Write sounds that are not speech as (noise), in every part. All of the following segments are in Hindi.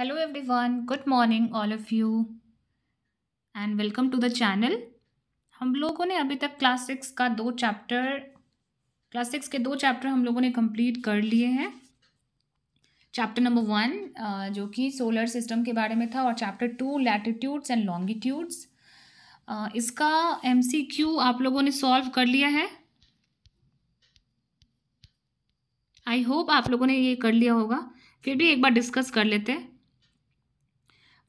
Hello everyone good morning all of you and welcome to the channel हम लोगों ने अभी तक क्लास सिक्स का दो चैप्टर क्लास सिक्स के दो चैप्टर हम लोगों ने कंप्लीट कर लिए हैं चैप्टर नंबर वन जो कि सोलर सिस्टम के बारे में था और chapter two latitudes and longitudes इसका एमसीक्यू आप लोगों ने सॉल्व कर लिया है आई होप आप लोगों ने ये कर लिया होगा फिर भी एक बार डिस्कस कर लेते हैं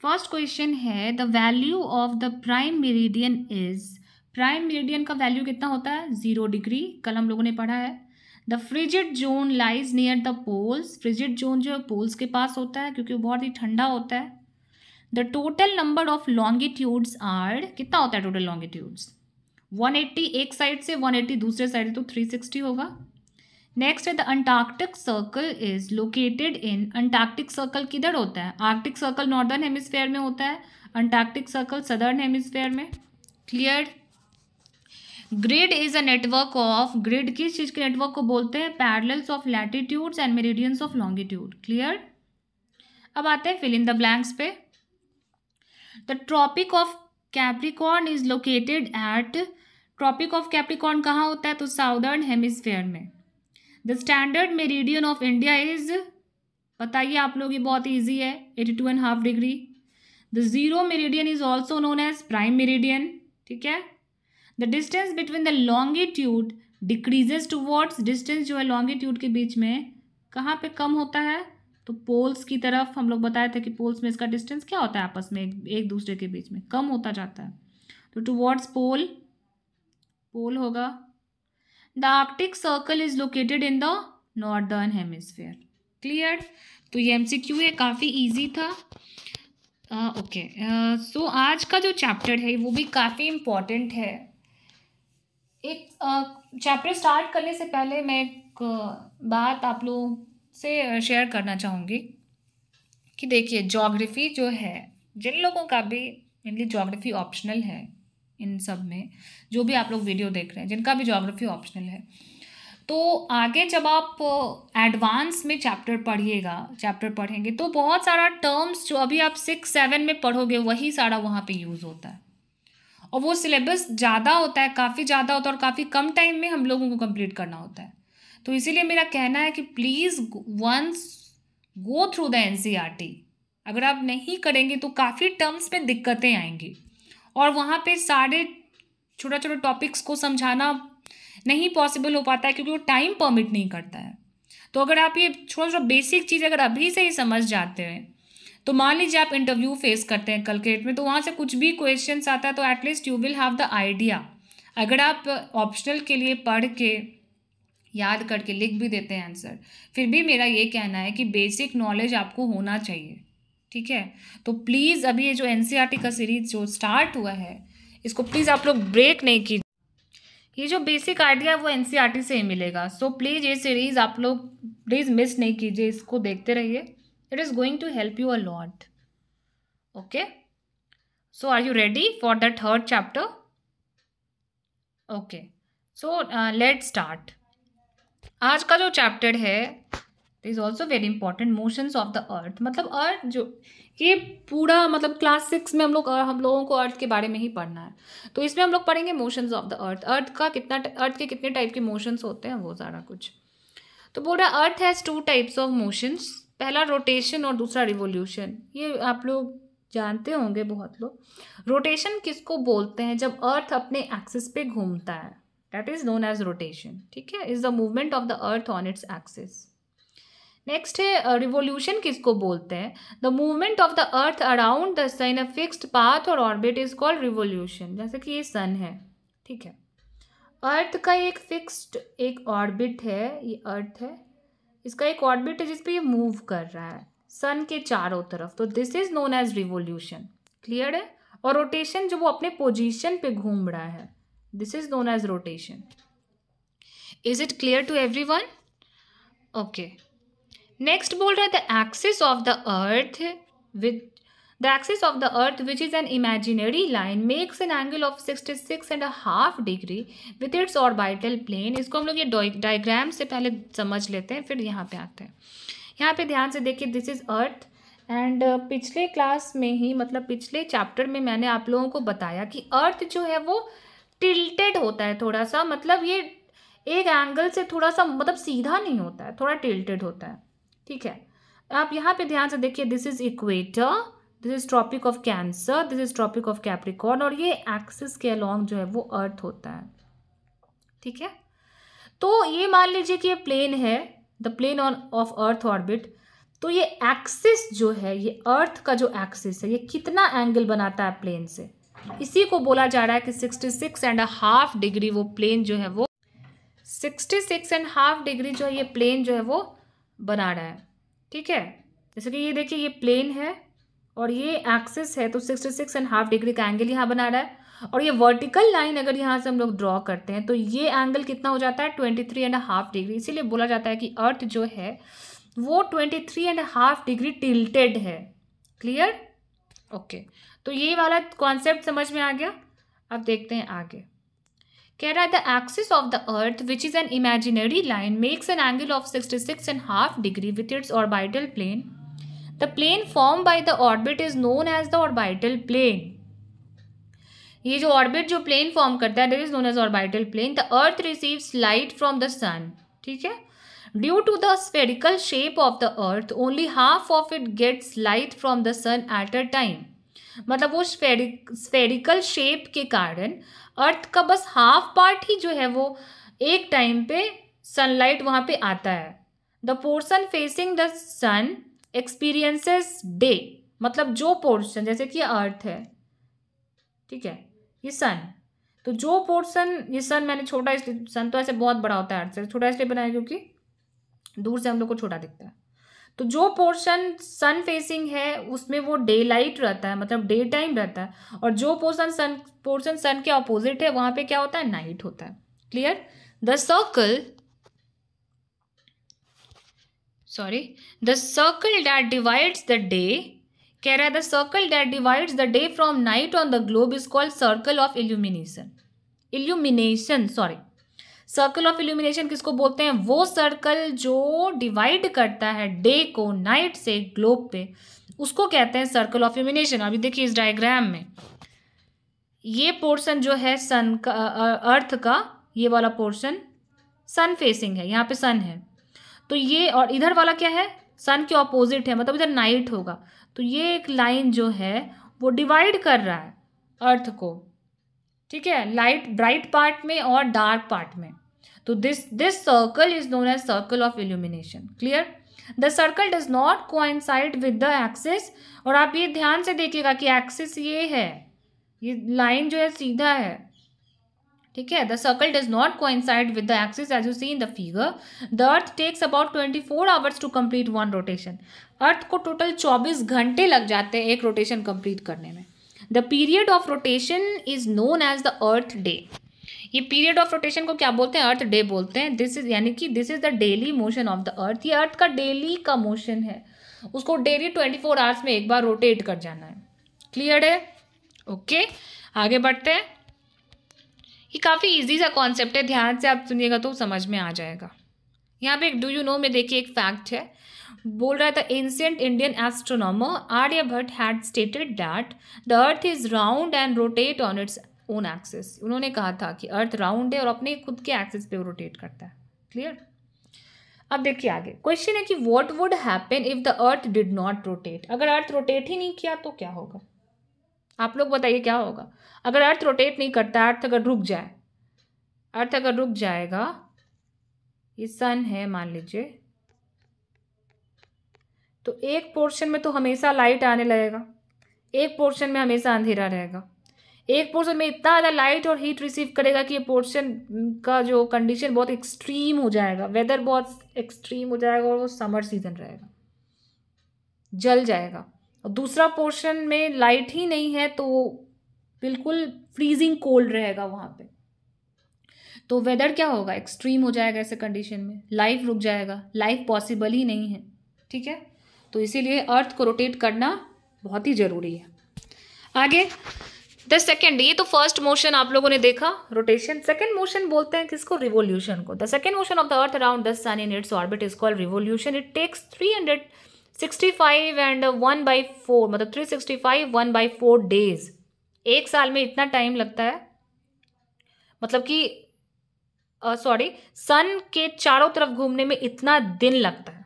फर्स्ट क्वेश्चन है the value of the prime meridian is prime meridian का वैल्यू कितना होता है जीरो डिग्री कल हम लोगों ने पढ़ा है the frigid zone lies near the poles frigid zone जो है पोल्स के पास होता है क्योंकि वो बहुत ही ठंडा होता है the total number of longitudes are कितना होता है टोटल लॉन्गिट्यूड्स 180 एक साइड से 180 दूसरे साइड तो 360 होगा नेक्स्ट है the Antarctic circle is located in Antarctic circle किधर होता है आर्कटिक सर्कल नॉर्दर्न हेमिस्फेयर में होता है अंटार्कटिक सर्कल सदर्न हेमिस्फेयर में clear grid is a network of grid किस चीज़ के नेटवर्क को बोलते हैं parallels of latitudes and meridians of longitude clear अब आते हैं फिल इन द ब्लैंक्स पे the tropic of Capricorn is located at tropic of Capricorn कहाँ होता है तो साउदर्न हेमिस्फेयर में the standard meridian of India is बताइए आप लोग ये बहुत ईजी है eighty two and half degree the zero meridian is also known as prime meridian ठीक है the distance between the longitude decreases towards distance जो है लॉन्गिट्यूड के बीच में कहाँ पे कम होता है तो पोल्स की तरफ हम लोग बताए थे कि पोल्स में इसका डिस्टेंस क्या होता है आपस में एक, एक दूसरे के बीच में कम होता जाता है तो टू वर्ड्स पोल पोल होगा the Arctic circle is located in the northern hemisphere clear तो ये एम सी क्यू है काफ़ी ईजी था okay uh, so okay. uh, so, आज का जो चैप्टर है वो भी काफ़ी इम्पॉर्टेंट है एक चैप्टर uh, स्टार्ट करने से पहले मैं एक बात आप लोगों से शेयर करना चाहूँगी कि देखिए जोग्राफ़ी जो है जिन लोगों का भी मेनली जोग्राफ़ी ऑप्शनल है इन सब में जो भी आप लोग वीडियो देख रहे हैं जिनका भी जोग्राफी ऑप्शनल है तो आगे जब आप एडवांस uh, में चैप्टर पढ़िएगा चैप्टर पढ़ेंगे तो बहुत सारा टर्म्स जो अभी आप सिक्स सेवन में पढ़ोगे वही सारा वहाँ पे यूज़ होता है और वो सिलेबस ज़्यादा होता है काफ़ी ज़्यादा होता है और काफ़ी कम टाइम में हम लोगों को कंप्लीट करना होता है तो इसीलिए मेरा कहना है कि please once go through the N अगर आप नहीं करेंगे तो काफ़ी टर्म्स में दिक्कतें आएंगी और वहाँ पे सारे छोटा छोटा टॉपिक्स को समझाना नहीं पॉसिबल हो पाता है क्योंकि वो टाइम परमिट नहीं करता है तो अगर आप ये छोटा छोटा बेसिक चीज़ अगर अभी से ही समझ जाते हैं तो मान लीजिए आप इंटरव्यू फेस करते हैं कल के डेट में तो वहाँ से कुछ भी क्वेश्चन आता है तो at least you will have the idea अगर आप ऑप्शनल के लिए पढ़ के याद करके लिख भी देते हैं आंसर फिर भी मेरा ये कहना है कि बेसिक नॉलेज आपको होना चाहिए ठीक है तो प्लीज़ अभी ये जो एन e का सीरीज जो स्टार्ट हुआ है इसको प्लीज़ आप लोग ब्रेक नहीं कीजिए ये जो बेसिक आइडिया है वो एन e से ही मिलेगा सो so, प्लीज़ ये सीरीज़ आप लोग प्लीज़ मिस नहीं कीजिए इसको देखते रहिए it is going to help you a lot okay so are you ready for the third chapter okay so let start आज का जो चैप्टर है is also very important motions of the earth मतलब अर्थ जो ये पूरा मतलब क्लास सिक्स में हम लोग हम लोगों को अर्थ के बारे में ही पढ़ना है तो इसमें हम लोग पढ़ेंगे motions of the earth earth का कितना अर्थ के कितने टाइप के मोशंस होते हैं वो सारा कुछ तो बोल रहा earth has two types of motions पहला रोटेशन और दूसरा रिवोल्यूशन ये आप लोग जानते होंगे बहुत लोग रोटेशन किसको बोलते हैं जब अर्थ अपने एक्सिस पे घूमता है that is known as rotation ठीक है is the movement of the earth on its axis next है रिवोल्यूशन uh, किसको बोलते हैं the movement of the earth around the sun a fixed path और ऑर्बिट इज कॉल्ड रिवोल्यूशन जैसे कि ये सन है ठीक है अर्थ का एक फिक्स्ड एक ऑर्बिट है ये अर्थ है इसका एक ऑर्बिट है जिसपे ये मूव कर रहा है सन के चारों तरफ तो this is known as revolution clear है और रोटेशन जो वो अपने पोजिशन पे घूम रहा है this is known as rotation is it clear to everyone okay next बोल रहा है the axis of the earth with the axis of the earth which is an imaginary line makes an angle of sixty six and half degree with its orbital plane इसको हम लोग ये डायग्राम से पहले समझ लेते हैं फिर यहाँ पे आते हैं यहाँ पे ध्यान से देखिए दिस इज़ अर्थ एंड पिछले क्लास में ही मतलब पिछले चैप्टर में मैंने आप लोगों को बताया कि अर्थ जो है वो टिल्टेड होता है थोड़ा सा मतलब ये एक एंगल से थोड़ा सा मतलब सीधा नहीं होता है थोड़ा टिल्टेड होता है ठीक है आप यहाँ पे ध्यान से देखिए this is equator this is tropic of Cancer this is tropic of Capricorn और ये एक्सिस के अलॉन्ग जो है वो अर्थ होता है ठीक है तो ये मान लीजिए कि ये प्लेन है the plane on of earth orbit तो ये एक्सिस जो है ये अर्थ का जो एक्सिस है ये कितना एंगल बनाता है प्लेन से इसी को बोला जा रहा है कि sixty six and half degree वो प्लेन जो है वो sixty six and half degree जो है ये प्लेन जो है वो बना रहा है ठीक है जैसे कि ये देखिए ये प्लेन है और ये एक्सिस है तो sixty six and half degree का एंगल यहाँ बना रहा है और ये वर्टिकल लाइन अगर यहाँ से हम लोग ड्रॉ करते हैं तो ये एंगल कितना हो जाता है twenty three and half degree इसीलिए बोला जाता है कि अर्थ जो है वो twenty three and half degree tilted है क्लियर ओके okay. तो ये वाला कॉन्सेप्ट समझ में आ गया अब देखते हैं आगे कह रहा है the axis of the earth which is an imaginary line makes an angle of sixty six and half degree with its orbital plane the plane form by the orbit is known as the orbital plane ये जो ऑर्बिट जो प्लेन फॉर्म करता है that is known as orbital plane the earth receives light from the sun ठीक है due to the spherical shape of the earth only half of it gets light from the sun at a time मतलब वो स्फेरिक शेप के कारण अर्थ का बस हाफ पार्ट ही जो है वो एक टाइम पे सनलाइट वहाँ पे आता है the portion facing the sun experiences day मतलब जो पोर्शन जैसे कि अर्थ है ठीक है ये सन तो जो पोर्शन ये सन मैंने छोटा इसलिए सन तो ऐसे बहुत बड़ा होता है अर्थ से छोटा इसलिए बनाया क्योंकि दूर से हम लोग को छोटा दिखता है तो जो पोर्शन सन फेसिंग है उसमें वो डे लाइट रहता है मतलब डे टाइम रहता है और जो पोर्शन सन पोर्शन सन के ऑपोजिट है वहां पे क्या होता है नाइट होता है clear the circle sorry the circle that divides the day कह रहा है the circle that divides the day from night on the globe is called circle of illumination illumination sorry circle of illumination किसको बोलते हैं वो सर्कल जो डिवाइड करता है डे को नाइट से ग्लोब पे उसको कहते हैं सर्कल ऑफ इल्यूमिनेशन अभी देखिए इस डायग्राम में ये पोर्शन जो है सन का अर्थ का ये वाला पोर्शन सन फेसिंग है यहाँ पे सन है तो ये और इधर वाला क्या है सन के ऑपोजिट है मतलब इधर नाइट होगा तो ये एक लाइन जो है वो डिवाइड कर रहा है अर्थ को ठीक है लाइट ब्राइट पार्ट में और डार्क पार्ट में तो this this circle is known as circle of illumination clear the circle does not coincide with the axis और आप ये ध्यान से देखिएगा कि एक्सिस ये है ये लाइन जो है सीधा है ठीक है the circle does not coincide with the axis as you see in the figure the earth takes about twenty four hours to complete one rotation earth को टोटल चौबीस घंटे लग जाते हैं एक रोटेशन कंप्लीट करने में the period of rotation is known as the earth day ये पीरियड ऑफ रोटेशन को क्या बोलते हैं अर्थ डे बोलते हैं दिस इज यानी कि this is the daily motion of the earth ये अर्थ का डेली का मोशन है उसको डेली ट्वेंटी फोर आवर्स में एक बार रोटेट कर जाना है क्लियर है ओके okay. आगे बढ़ते हैं ये काफ़ी इजी सा कॉन्सेप्ट है ध्यान से आप सुनिएगा तो समझ में आ जाएगा यहाँ पे एक डू यू नो में देखिए एक फैक्ट है बोल रहा था ancient Indian astronomer Aryabhata had stated that the earth is round and rotate on its own axis उन्होंने कहा था कि अर्थ राउंड है और अपने खुद के एक्सेस पे रोटेट करता है क्लियर अब देखिए आगे क्वेश्चन है कि what would happen if the earth did not rotate अगर अर्थ रोटेट ही नहीं किया तो क्या होगा आप लोग बताइए क्या होगा अगर अर्थ रोटेट नहीं करता अर्थ अगर रुक जाए अर्थ अगर रुक जाएगा ये सन है मान लीजिए तो एक पोर्शन में तो हमेशा लाइट आने लगेगा एक पोर्शन में हमेशा अंधेरा रहेगा एक पोर्शन में इतना ज़्यादा लाइट और हीट रिसीव करेगा कि ये पोर्शन का जो कंडीशन बहुत एक्सट्रीम हो जाएगा वेदर बहुत एक्सट्रीम हो जाएगा और वो समर सीजन रहेगा जल जाएगा और दूसरा पोर्शन में लाइट ही नहीं है तो बिल्कुल फ्रीजिंग कोल्ड रहेगा वहाँ पे तो वेदर क्या होगा एक्सट्रीम हो जाएगा ऐसे कंडीशन में लाइफ रुक जाएगा लाइफ पॉसिबल ही नहीं है ठीक है तो इसीलिए अर्थ को रोटेट करना बहुत ही ज़रूरी है आगे द सेकेंड ये तो फर्स्ट मोशन आप लोगों ने देखा रोटेशन सेकेंड मोशन बोलते हैं किसको रिवोल्यूशन को the second motion of the earth around the sun in its orbit is called revolution it takes three hundred sixty five and one by four मतलब three sixty five one by four days एक साल में इतना टाइम लगता है मतलब कि सॉरी uh, सन के चारों तरफ घूमने में इतना दिन लगता है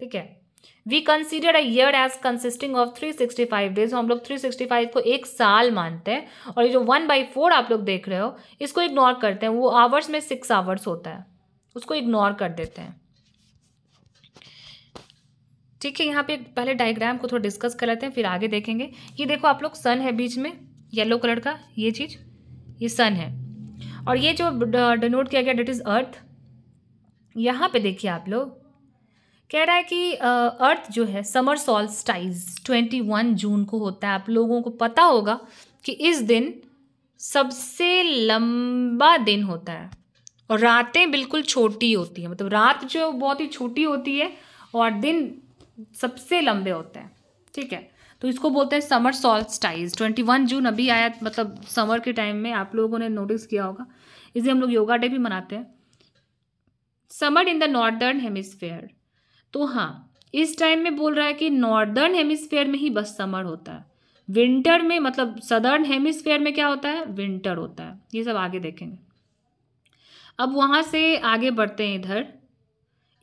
ठीक है we consider a year as consisting of 365 days हम लोग 365 को एक साल मानते हैं और ये जो वन बाई फोर आप लोग देख रहे हो इसको इग्नोर करते हैं वो आवर्स में सिक्स आवर्स होता है उसको इग्नोर कर देते हैं ठीक है यहाँ पे पहले डायग्राम को थोड़ा डिस्कस कर लेते हैं फिर आगे देखेंगे ये देखो आप लोग सन है बीच में येलो कलर का ये चीज़ ये सन है और ये जो डिनोट किया गया डेट इज़ अर्थ यहाँ पे देखिए आप लोग कह रहा है कि अर्थ जो है summer solstice twenty one June को होता है आप लोगों को पता होगा कि इस दिन सबसे लंबा दिन होता है और रातें बिल्कुल छोटी होती हैं मतलब रात जो बहुत ही छोटी होती है और दिन सबसे लंबे होते हैं ठीक है तो इसको बोलते हैं समर ट्वेंटी वन जून अभी आया मतलब समर के टाइम में आप लोगों ने नोटिस किया होगा इसे हम लोग योगा डे भी मनाते हैं summer in the northern hemisphere तो हाँ इस टाइम में बोल रहा है कि नॉर्दर्न हेमिस्फेयर में ही बस समर होता है विंटर में मतलब सदर्न हेमिस्फेयर में क्या होता है विंटर होता है ये सब आगे देखेंगे अब वहाँ से आगे बढ़ते हैं इधर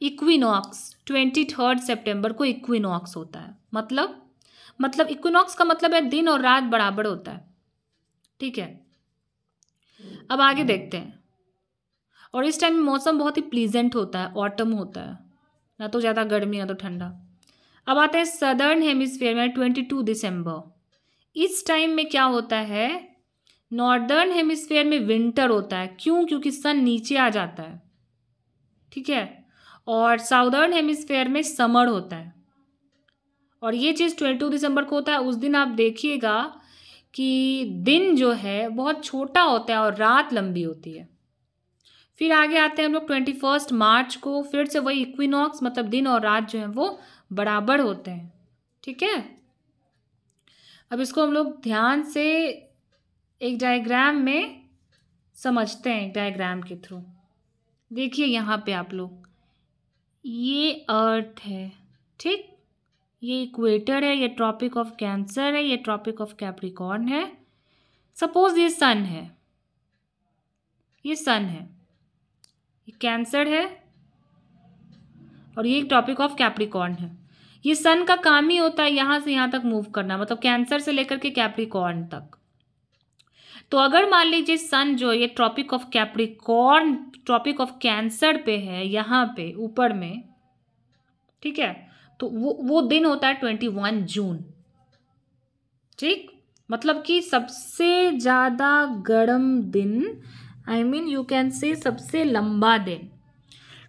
इक्विनॉक्स ट्वेंटी थर्ड सेप्टेम्बर को इक्विनॉक्स होता है मतलब मतलब इक्विनॉक्स का मतलब है दिन और रात बराबर होता है ठीक है अब आगे देखते हैं और इस टाइम मौसम बहुत ही प्लीजेंट होता है ऑटम होता है ना तो ज़्यादा गर्मी ना तो ठंडा अब आते हैं सदर्न हेमिसफेयर में ट्वेंटी टू दिसंबर इस टाइम में क्या होता है नॉर्दर्न हेमिसफेयर में विंटर होता है क्यों क्योंकि सन नीचे आ जाता है ठीक है और साउदर्न हेमिसफेयर में समर होता है और ये चीज़ ट्वेंटी टू दिसंबर को होता है उस दिन आप देखिएगा कि दिन जो है बहुत छोटा होता है और रात लंबी होती है फिर आगे आते हैं हम लोग ट्वेंटी फर्स्ट मार्च को फिर से वही इक्विनॉक्स मतलब दिन और रात जो है वो बराबर होते हैं ठीक है अब इसको हम लोग ध्यान से एक डायग्राम में समझते हैं डायग्राम के थ्रू देखिए यहाँ पे आप लोग ये अर्थ है ठीक ये इक्वेटर है ये ट्रॉपिक ऑफ कैंसर है ये ट्रॉपिक ऑफ कैप्रिकॉर्न है सपोज ये सन है ये सन है ये कैंसर है और ये एक टॉपिक ऑफ कैप्रिकॉर्न है ये सन का काम ही होता है यहाँ से यहाँ तक मूव करना मतलब कैंसर से लेकर के कैप्रिकॉर्न तक तो अगर मान लीजिए सन जो ये Tropic of Capricorn Tropic of Cancer पे है यहाँ पे ऊपर में ठीक है तो वो वो दिन होता है ट्वेंटी वन जून ठीक मतलब कि सबसे ज़्यादा गर्म दिन I mean you can say सबसे लंबा दिन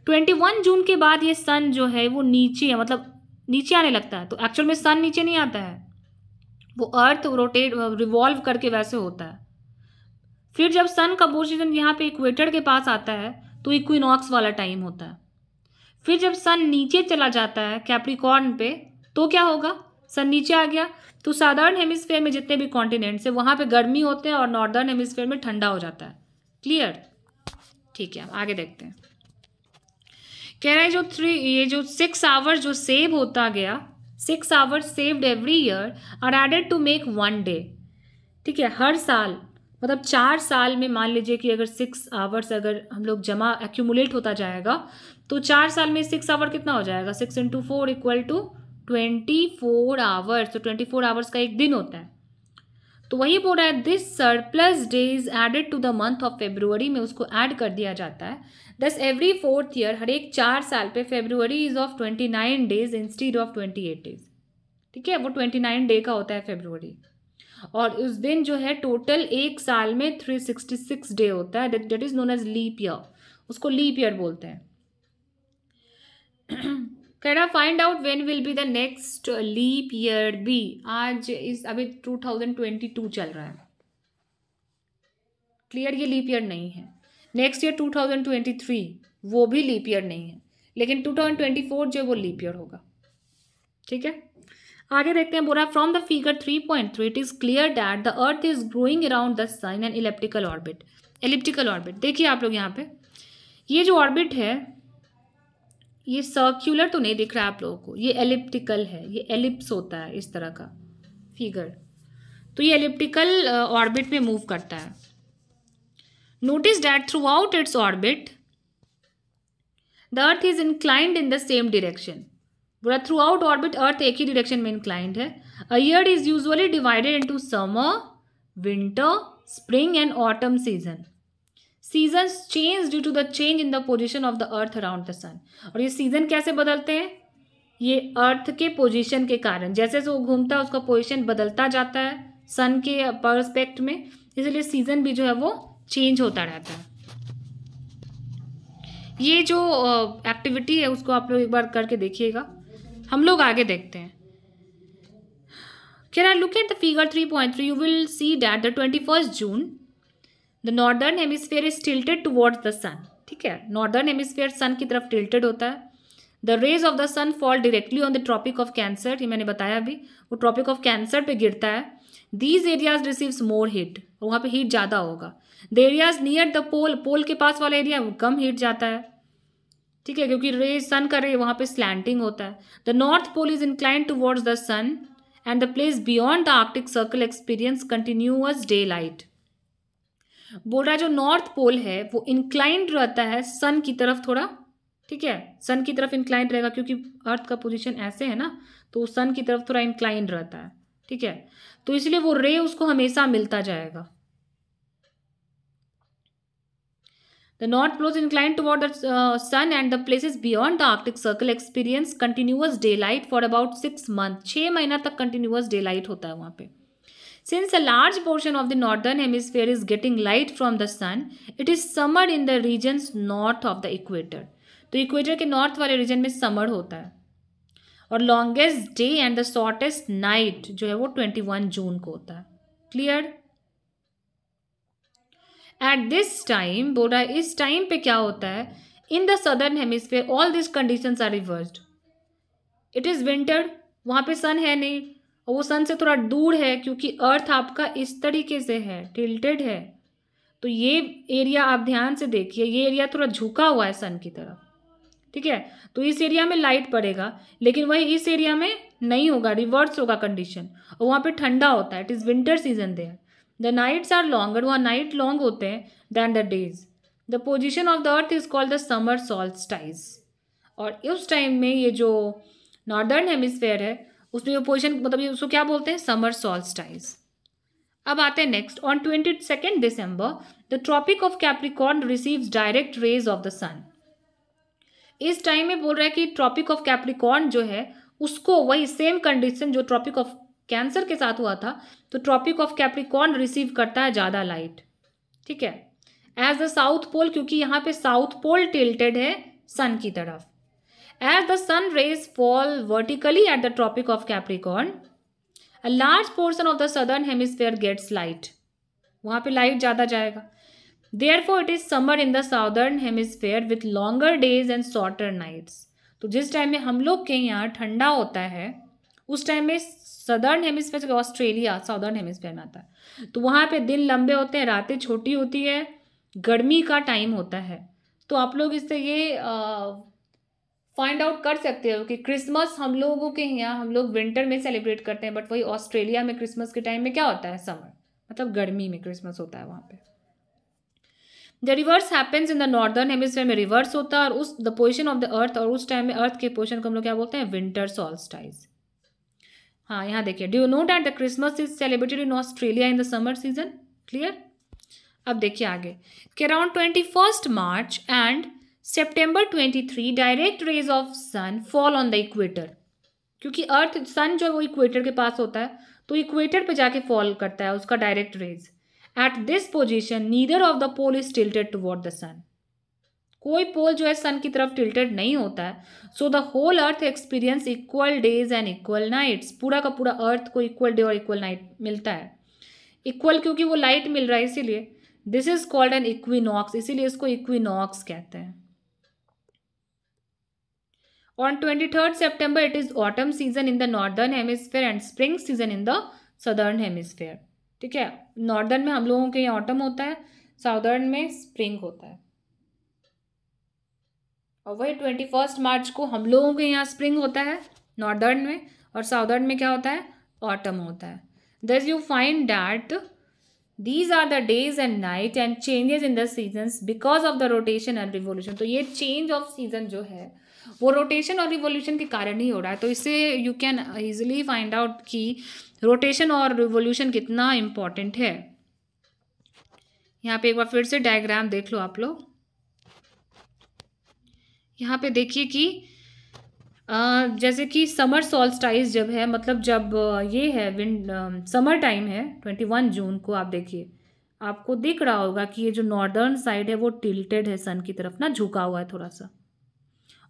ट्वेंटी वन जून के बाद ये सन जो है वो नीचे है मतलब नीचे आने लगता है तो एक्चुअल में सन नीचे नहीं आता है वो अर्थ रोटेट रिवॉल्व करके वैसे होता है फिर जब सन का पोजिशन यहाँ पे इक्वेटर के पास आता है तो इक्विनॉक्स वाला टाइम होता है फिर जब सन नीचे चला जाता है कैप्रिकॉर्न पे तो क्या होगा सन नीचे आ गया तो साधारण हेमिस्फेयर में जितने भी कॉन्टिनेंट्स हैं वहाँ पे गर्मी होते हैं और नॉर्दर्न हेमिस्फेयर में ठंडा हो जाता है क्लियर ठीक है आगे देखते हैं कह रहा है जो थ्री ये जो सिक्स आवर जो सेव होता गया six hour saved every year are added to make one day ठीक है हर साल मतलब चार साल में मान लीजिए कि अगर सिक्स आवर्स अगर हम लोग जमा एक्यूमुलेट होता जाएगा तो चार साल में सिक्स आवर कितना हो जाएगा six into four equal to twenty four hours तो ट्वेंटी फोर आवर्स का एक दिन होता है तो वही बोल रहा है this surplus days added to the month of February में उसको ऐड कर दिया जाता है दस एवरी फोर्थ ईयर हर एक चार साल पे February is of twenty nine days instead of twenty eight days ठीक है वो ट्वेंटी नाइन डे का होता है फेब्रुवरी और उस दिन जो है टोटल एक साल में थ्री सिक्सटी सिक्स डे होता है that is known as leap year उसको लीप ईयर बोलते हैं (clears throat) रहा find out when will be the next leap year be आज इस अभी टू थाउजेंड ट्वेंटी टू चल रहा है क्लियर ये लीप ईयर नहीं है next year two thousand twenty three वो भी लीप ईयर नहीं है लेकिन टू थाउजेंड ट्वेंटी फोर जो है वो लीप ईयर होगा ठीक है आगे देखते हैं बोरा from the figure three point three it is clear that the earth is growing around the sun and elliptical orbit elliptical orbit देखिए आप लोग यहाँ पे ये जो ऑर्बिट है ये सर्क्यूलर तो नहीं दिख रहा आप लोगों को ये एलिप्टिकल है ये एलिप्स होता है इस तरह का फिगर तो ये एलिप्टिकल ऑर्बिट uh, में मूव करता है notice that throughout its orbit the earth is inclined in the same direction बोला थ्रू आउट ऑर्बिट अर्थ एक ही डिरेक्शन में इंक्लाइंड है year is usually divided into summer winter spring and autumn season seasons change due to the change in the position of the earth around the sun और ये सीजन कैसे बदलते हैं ये अर्थ के पोजिशन के कारण जैसे जैसे वो घूमता है उसका पोजिशन बदलता जाता है सन के परस्पेक्ट में इसलिए सीजन भी जो है वो चेंज होता रहता है ये जो एक्टिविटी है उसको आप लोग एक बार करके देखिएगा हम लोग आगे देखते हैं can I look at the figure three point three you will see that the twenty first June the northern hemisphere is tilted towards the sun ठीक है नॉर्दर्न हेमिसफेयर सन की तरफ टिल्टेड होता है the rays of the sun fall directly on the tropic of Cancer ये मैंने बताया अभी वो ट्रॉपिक ऑफ कैंसर पे गिरता है these areas receives more heat वहाँ पे हीट ज़्यादा होगा the areas near the pole pole के पास वाला एरिया वो कम हीट जाता है ठीक है क्योंकि रेज सन का रे वहाँ पे स्लैंटिंग होता है the north pole is incline towards the sun and the place beyond the Arctic Circle experience continuous day light बोल रहा है जो नॉर्थ पोल है वो इंक्लाइंड रहता है सन की तरफ थोड़ा ठीक है सन की तरफ इंक्लाइंट रहेगा क्योंकि अर्थ का पोजिशन ऐसे है ना तो सन की तरफ थोड़ा इंक्लाइंड रहता है ठीक है तो इसलिए वो रे उसको हमेशा मिलता जाएगा the north pole incline toward the sun and the places beyond the Arctic Circle experience continuous day light for about six month छह महीना तक कंटिन्यूअस डे लाइट होता है वहां पर Since a large portion of the northern hemisphere is getting light from the sun, it is summer in the regions north of the equator. तो इक्वेटर के नॉर्थ वाले रीजन में समर होता है और longest day and the shortest night जो है वो ट्वेंटी वन जून को होता है क्लियर एट दिस टाइम बोल रहा है इस टाइम पे क्या होता है in the southern hemisphere all this conditions are reversed it is winter वहाँ पे सन है नहीं और वो सन से थोड़ा दूर है क्योंकि अर्थ आपका इस तरीके से है टिल्टेड है तो ये एरिया आप ध्यान से देखिए ये एरिया थोड़ा झुका हुआ है सन की तरफ ठीक है तो इस एरिया में लाइट पड़ेगा लेकिन वही इस एरिया में नहीं होगा रिवर्स होगा कंडीशन और वहाँ पे ठंडा होता है it is winter season there the nights are longer वहाँ नाइट लॉन्ग होते हैं than the days the position of the earth is called the summer solstice और उस टाइम में ये जो नॉर्दर्न हेमिसफेयर है उसमें जो पोजिशन मतलब उसको क्या बोलते हैं समर सॉल्स्टाइज अब आते हैं next on twenty second December the tropic of Capricorn receives direct rays of the sun इस टाइम में बोल रहा है कि ट्रॉपिक ऑफ कैप्रिकॉन जो है उसको वही सेम कंडीशन जो ट्रॉपिक ऑफ कैंसर के साथ हुआ था तो ट्रॉपिक ऑफ कैप्रिकॉन रिसीव करता है ज़्यादा लाइट ठीक है एज द साउथ पोल क्योंकि यहाँ पे साउथ पोल टिल्टेड है सन की तरफ As the sun rays fall vertically at the tropic of Capricorn a large portion of the southern hemisphere gets light वहाँ पर लाइट ज़्यादा जाएगा therefore it is summer in the southern hemisphere with longer days and shorter nights तो जिस टाइम में हम लोग के यहाँ ठंडा होता है उस टाइम में southern hemisphere Australia southern hemisphere में आता है तो वहाँ पर दिन लंबे होते हैं रातें छोटी होती है गर्मी का टाइम होता है तो आप लोग इससे ये फाइंड आउट कर सकते हो कि क्रिसमस हम लोगों के यहाँ हम लोग विंटर में सेलिब्रेट करते हैं बट वही ऑस्ट्रेलिया में क्रिसमस के टाइम में क्या होता है समर मतलब गर्मी में क्रिसमस होता है वहाँ पे the reverse happens in the northern hemisphere में रिवर्स होता है और उस the position of the earth और उस टाइम में अर्थ के पोजिशन को हम लोग क्या बोलते हैं विंटर सॉल्स्टाइज हाँ यहाँ देखिए do you know that the Christmas is celebrated in Australia in the summer season clear अब देखिए आगे कि अराउंड twenty first March and twenty 23 direct rays of sun fall on the equator क्योंकि अर्थ सन जो है वो इक्वेटर के पास होता है तो इक्वेटर पे जाके फॉल करता है उसका direct rays at this position neither of the pole is tilted toward the sun कोई पोल जो है सन की तरफ टिल्टेड नहीं होता है so the whole earth experience equal days and equal nights पूरा का पूरा अर्थ को इक्वल डे और इक्वल नाइट मिलता है इक्वल क्योंकि वो लाइट मिल रहा है इसीलिए this is called an equinox इसीलिए इसको इक्विनॉक्स कहते हैं On 23rd September, it is autumn season in the northern hemisphere and spring season in the southern hemisphere. ठीक है नॉर्दर्न में हम लोगों के यहाँ ऑटम होता है साउदर्न में स्प्रिंग होता है और वही ट्वेंटी फर्स्ट मार्च को हम लोगों के यहाँ स्प्रिंग होता है नॉर्दर्न में और साउदर्न में क्या होता है ऑटम होता है thus you find that these are the days and night and changes in the season because of the rotation and revolution तो ये चेंज ऑफ सीजन जो है वो रोटेशन और रिवोल्यूशन के कारण ही हो रहा है तो इससे you can easily find out कि रोटेशन और रिवोल्यूशन कितना इम्पॉर्टेंट है यहाँ पे एक बार फिर से डायग्राम देख लो आप लोग यहाँ पे देखिए कि जैसे कि समर स्टाइज जब है मतलब जब ये है विंड समर टाइम है ट्वेंटी वन जून को आप देखिए आपको दिख रहा होगा कि ये जो नॉर्दर्न साइड है वो टिल्टेड है सन की तरफ ना झुका हुआ है थोड़ा सा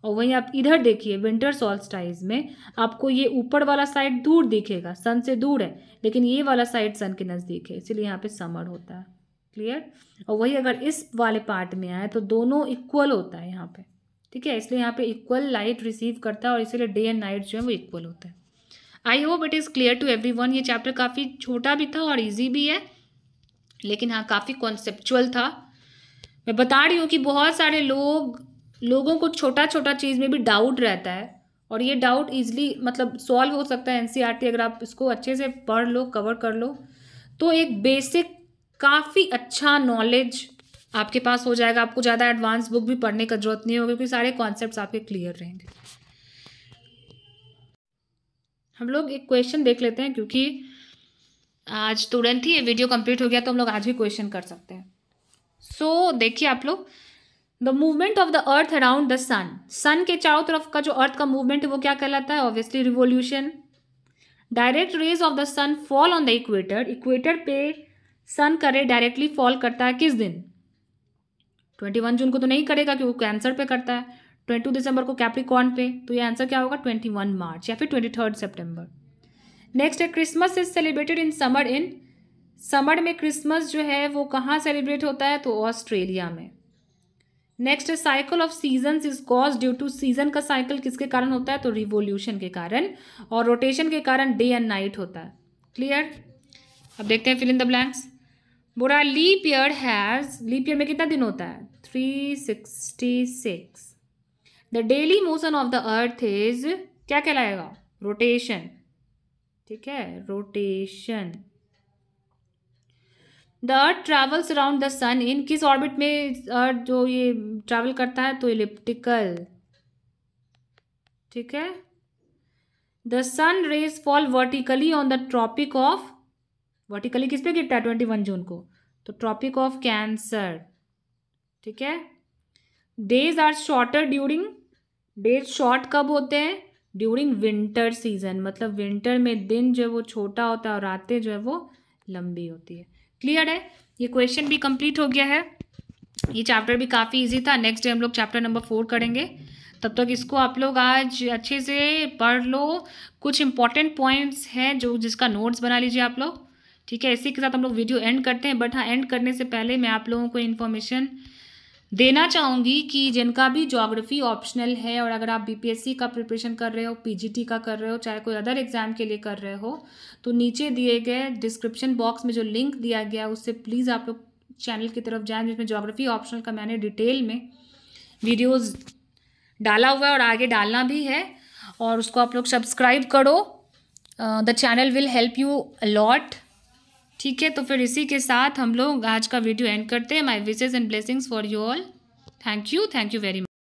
और वहीं आप इधर देखिए विंटर स्टाइज में आपको ये ऊपर वाला साइड दूर दिखेगा सन से दूर है लेकिन ये वाला साइड सन के नज़दीक है इसीलिए यहाँ पे समर होता है क्लियर और वही अगर इस वाले पार्ट में आए तो दोनों इक्वल होता है यहाँ पर ठीक है इसलिए यहाँ पे इक्वल लाइट रिसीव करता है और इसलिए डे एंड नाइट जो है वो इक्वल होता है I hope it is clear to everyone ये चैप्टर काफ़ी छोटा भी था और ईजी भी है लेकिन हाँ काफ़ी कॉन्सेप्चुअल था मैं बता रही हूँ कि बहुत सारे लोग लोगों को छोटा छोटा चीज़ में भी डाउट रहता है और ये डाउट ईजिली मतलब सॉल्व हो सकता है एनसीईआरटी e अगर आप इसको अच्छे से पढ़ लो कवर कर लो तो एक बेसिक काफ़ी अच्छा नॉलेज आपके पास हो जाएगा आपको ज़्यादा एडवांस बुक भी पढ़ने का जरूरत नहीं होगी क्योंकि सारे कॉन्सेप्ट आपके क्लियर रहेंगे हम लोग एक क्वेश्चन देख लेते हैं क्योंकि आज तुरंत ही ये वीडियो कंप्लीट हो गया तो हम लोग आज भी क्वेश्चन कर सकते हैं सो so, देखिए आप लोग the movement of the earth around the sun sun के चारों तरफ का जो अर्थ का मूवमेंट है वो क्या कहलाता है obviously revolution direct rays of the sun fall on the equator equator पे सन करे डायरेक्टली फॉल करता है किस दिन ट्वेंटी वन जून को तो नहीं करेगा क्योंकि कैंसर पे करता है ट्वेंटी दिसंबर को कैप्रिकॉन पे तो ये आंसर क्या होगा ट्वेंटी वन मार्च या फिर ट्वेंटी थर्ड सेप्टेम्बर नेक्स्ट है Christmas is celebrated in summer in summer में क्रिसमस जो है वो कहाँ सेलिब्रेट होता है तो ऑस्ट्रेलिया में नेक्स्ट है cycle of season is cause due to season का साइकिल किसके कारण होता है तो रिवोल्यूशन के कारण और रोटेशन के कारण डे एंड नाइट होता है क्लियर अब देखते हैं फिल इन द ब्लैंक्स बोरा leap year has leap year में कितना दिन होता है three sixty six the daily motion of the earth is क्या कहलाएगा रोटेशन ठीक है rotation the earth travels around the sun in किस ऑर्बिट में अर्थ जो ये ट्रेवल करता है तो इलिप्टिकल ठीक है the sun rays fall vertically on the tropic of vertically किस पे गिरता है ट्वेंटी वन जून को तो ट्रॉपिक ऑफ कैंसर ठीक है days are shorter during days short कब होते हैं ड्यूरिंग विंटर सीजन मतलब विंटर में दिन जो है वो छोटा होता है और रातें जो है वो लंबी होती है क्लियर है ये क्वेश्चन भी कंप्लीट हो गया है ये चैप्टर भी काफ़ी इजी था नेक्स्ट डे हम लोग चैप्टर नंबर फोर करेंगे तब तक इसको आप लोग आज अच्छे से पढ़ लो कुछ इंपॉर्टेंट पॉइंट्स हैं जो जिसका नोट्स बना लीजिए आप लोग ठीक है इसी के साथ हम लोग वीडियो एंड करते हैं बट हाँ एंड करने से पहले मैं आप लोगों को इन्फॉर्मेशन देना चाहूँगी कि जिनका भी जोग्राफी ऑप्शनल है और अगर आप बीपीएससी का प्रिपरेशन कर रहे हो पीजीटी का कर रहे हो चाहे कोई अदर एग्ज़ाम के लिए कर रहे हो तो नीचे दिए गए डिस्क्रिप्शन बॉक्स में जो लिंक दिया गया उससे प्लीज़ आप लोग चैनल की तरफ जाएँ जिसमें जोग्राफी ऑप्शनल का मैंने डिटेल में वीडियोज़ डाला हुआ है और आगे डालना भी है और उसको आप लोग सब्सक्राइब करो the channel will help you a lot ठीक है तो फिर इसी के साथ हम लोग आज का वीडियो एंड करते हैं my wishes and blessings for you all thank you thank you very much